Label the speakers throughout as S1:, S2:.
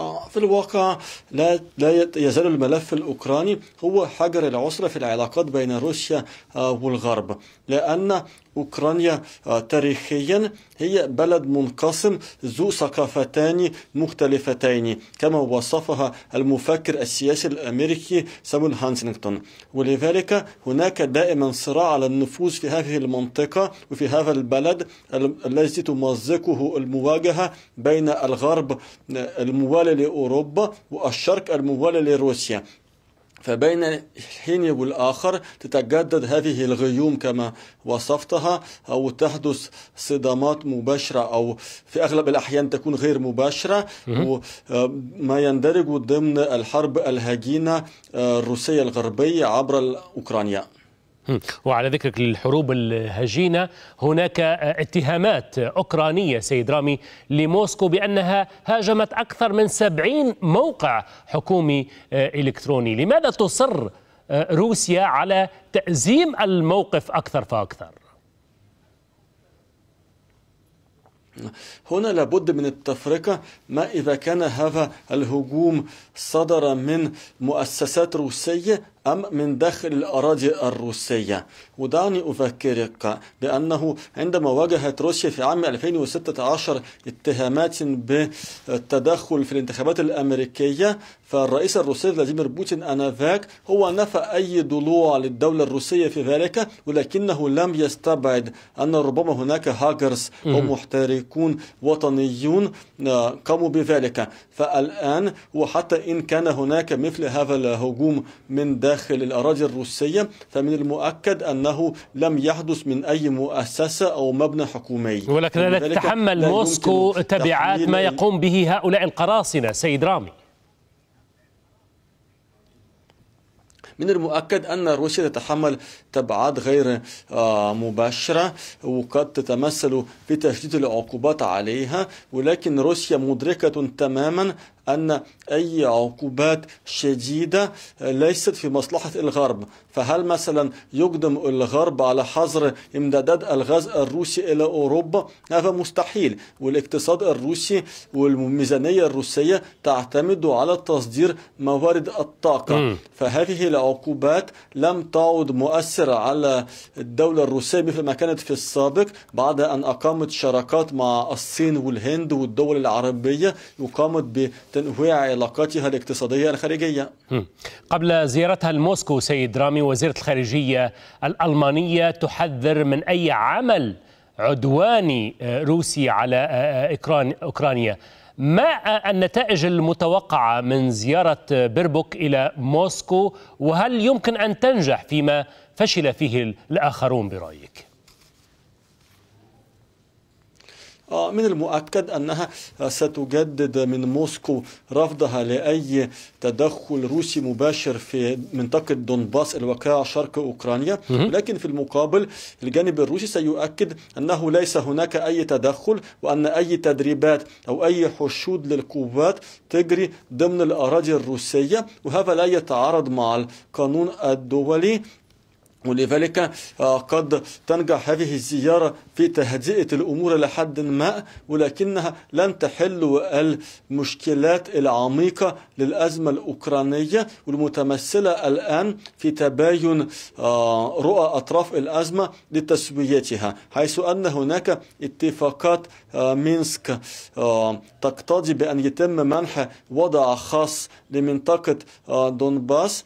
S1: آه، في الواقع لا لا يزال الملف الاوكراني هو حجر العسره في العلاقات بين روسيا آه، والغرب لان أوكرانيا تاريخيا هي بلد منقسم ذو ثقافتان مختلفتين كما وصفها المفكر السياسي الأمريكي سامون هانسنغتون ولذلك هناك دائما صراع على النفوذ في هذه المنطقة وفي هذا البلد الذي تمزقه المواجهة بين الغرب الموالي لأوروبا والشرق الموالي لروسيا فبين حين والآخر تتجدد هذه الغيوم كما وصفتها أو تحدث صدمات مباشرة أو في أغلب الأحيان تكون غير مباشرة وما آه، يندرج ضمن الحرب الهجينة آه، الروسية الغربية عبر
S2: أوكرانيا وعلى ذكرك للحروب الهجينة هناك اتهامات أوكرانية سيد رامي لموسكو بأنها هاجمت أكثر من سبعين موقع حكومي آه، إلكتروني لماذا تصر آه، روسيا على تأزيم الموقف أكثر فأكثر
S1: هنا لابد من التفرقة ما إذا كان هذا الهجوم صدر من مؤسسات روسية أم من داخل الأراضي الروسية ودعني أذكرك بأنه عندما واجهت روسيا في عام 2016 اتهامات بالتدخل في الانتخابات الأمريكية فالرئيس الروسي فلاديمير بوتين آنذاك هو نفى أي ضلوع للدولة الروسية في ذلك ولكنه لم يستبعد أن ربما هناك هاكرز أو محتركون وطنيون آه، قاموا بذلك فالآن وحتى إن كان هناك مثل هذا الهجوم من داخل داخل الأراضي الروسية فمن المؤكد أنه لم يحدث من أي مؤسسة أو مبنى حكومي
S2: ولكن لا تتحمل موسكو تبعات ما يقوم به هؤلاء القراصنة سيد رامي
S1: من المؤكد أن روسيا تتحمل تبعات غير آه، مباشرة وقد تتمثل في تشديد العقوبات عليها ولكن روسيا مدركة تماما أن أي عقوبات شديدة ليست في مصلحة الغرب فهل مثلا يقدم الغرب على حظر امدادات الغاز الروسي إلى أوروبا هذا مستحيل والاقتصاد الروسي والميزانية الروسية تعتمد على تصدير موارد الطاقة فهذه العقوبات لم تعد مؤثرة على الدولة الروسية مثل ما كانت في السابق بعد أن أقامت شراكات مع الصين والهند والدول العربية وقامت تنويع علاقاتها الاقتصادية الخارجية
S2: قبل زيارتها لموسكو سيد رامي وزيرة الخارجية الألمانية تحذر من أي عمل عدواني آه، روسي على آه، آه، أوكرانيا ما النتائج المتوقعة من زيارة بيربوك إلى موسكو وهل يمكن أن تنجح فيما فشل فيه الآخرون برأيك؟
S1: آه، من المؤكد أنها ستجدد من موسكو رفضها لأي تدخل روسي مباشر في منطقة دونباس الواقعة شرق أوكرانيا لكن في المقابل الجانب الروسي سيؤكد أنه ليس هناك أي تدخل وأن أي تدريبات أو أي حشود للقوات تجري ضمن الأراضي الروسية وهذا لا يتعارض مع القانون الدولي ولذلك آه، قد تنجح هذه الزيارة في تهدئة الأمور لحد ما ولكنها لن تحل المشكلات العميقة للأزمة الأوكرانية والمتمثلة الآن في تباين آه، رؤى أطراف الأزمة لتسويتها حيث أن هناك اتفاقات آه، مينسك تقتضي بأن يتم منح وضع خاص لمنطقة دونباس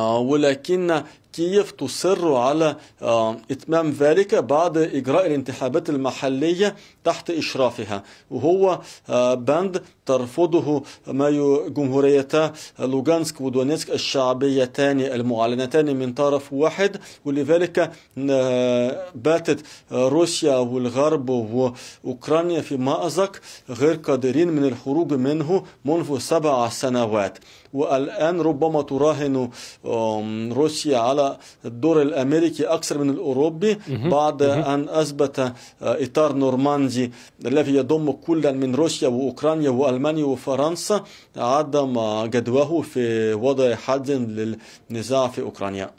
S1: ولكن كييف تصر على آه، إتمام ذلك بعد إجراء الانتخابات المحلية تحت إشرافها وهو آه، بند ترفضه ما جمهوريتا لوغانسك ودونيسك الشعبيتان المعلنتان من طرف واحد ولذلك آه، باتت روسيا والغرب وأوكرانيا في مأزق غير قادرين من الخروج منه منذ سبع سنوات والآن ربما تراهن روسيا على على الدور الأمريكي أكثر من الأوروبي بعد أن أثبت آه، إطار نورماندي الذي يضم كلا من روسيا وأوكرانيا وألمانيا وفرنسا عدم جدواه في وضع حد للنزاع في أوكرانيا